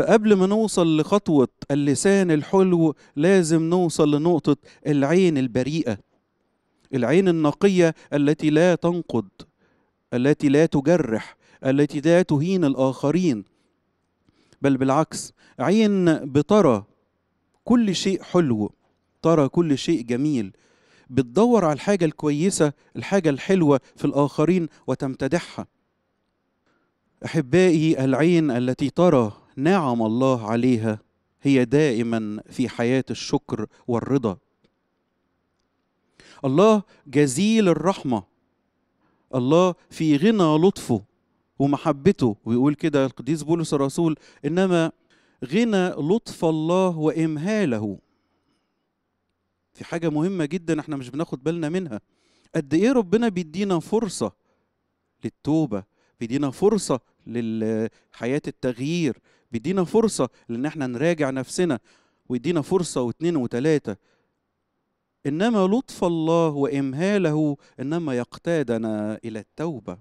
فقبل ما نوصل لخطوة اللسان الحلو لازم نوصل لنقطة العين البريئة العين النقية التي لا تنقد التي لا تجرح التي لا تهين الآخرين بل بالعكس عين بترى كل شيء حلو ترى كل شيء جميل بتدور على الحاجة الكويسة الحاجة الحلوة في الآخرين وتمتدحها أحبائي العين التي ترى نعم الله عليها هي دائما في حياه الشكر والرضا الله جزيل الرحمه الله في غنى لطفه ومحبته ويقول كده القديس بولس الرسول انما غنى لطف الله وامهاله في حاجه مهمه جدا احنا مش بناخد بالنا منها قد ايه ربنا بيدينا فرصه للتوبه بيدينا فرصه لحياه التغيير بيدينا فرصة لأن احنا نراجع نفسنا ويدينا فرصة واثنين وتلاتة إنما لطف الله وإمهاله إنما يقتادنا إلى التوبة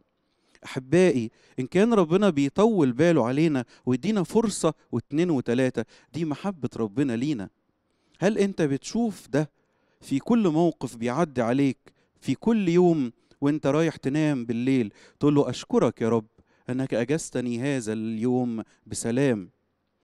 أحبائي إن كان ربنا بيطول باله علينا ويدينا فرصة واثنين وتلاتة دي محبة ربنا لينا هل أنت بتشوف ده في كل موقف بيعدي عليك في كل يوم وانت رايح تنام بالليل تقول له أشكرك يا رب أنك أجزتني هذا اليوم بسلام